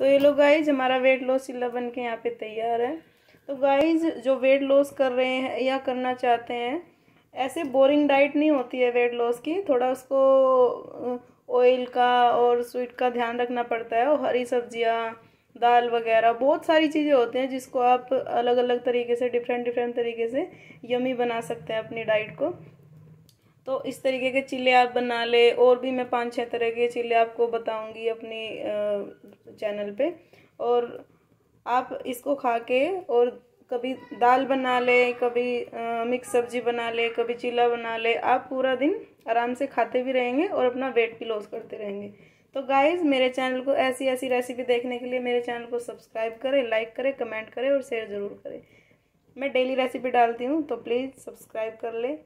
तो ये लोग गाइज हमारा वेट लॉस सिला बन के यहाँ पे तैयार है तो गाइज जो वेट लॉस कर रहे हैं या करना चाहते हैं ऐसे बोरिंग डाइट नहीं होती है वेट लॉस की थोड़ा उसको ऑयल का और स्वीट का ध्यान रखना पड़ता है और हरी सब्जियाँ दाल वगैरह बहुत सारी चीज़ें होते हैं जिसको आप अलग अलग तरीके से डिफरेंट डिफरेंट तरीके से यमी बना सकते हैं अपनी डाइट को तो इस तरीके के चिल्ले आप बना ले और भी मैं पाँच छः तरह के चिल्ले आपको बताऊंगी अपनी चैनल पे और आप इसको खा के और कभी दाल बना ले कभी मिक्स सब्जी बना ले कभी चिल्ला बना ले आप पूरा दिन आराम से खाते भी रहेंगे और अपना वेट भी लॉस करते रहेंगे तो गाइज मेरे चैनल को ऐसी ऐसी रेसिपी देखने के लिए मेरे चैनल को सब्सक्राइब करें लाइक करें कमेंट करें और शेयर ज़रूर करें मैं डेली रेसिपी डालती हूँ तो प्लीज़ सब्सक्राइब कर ले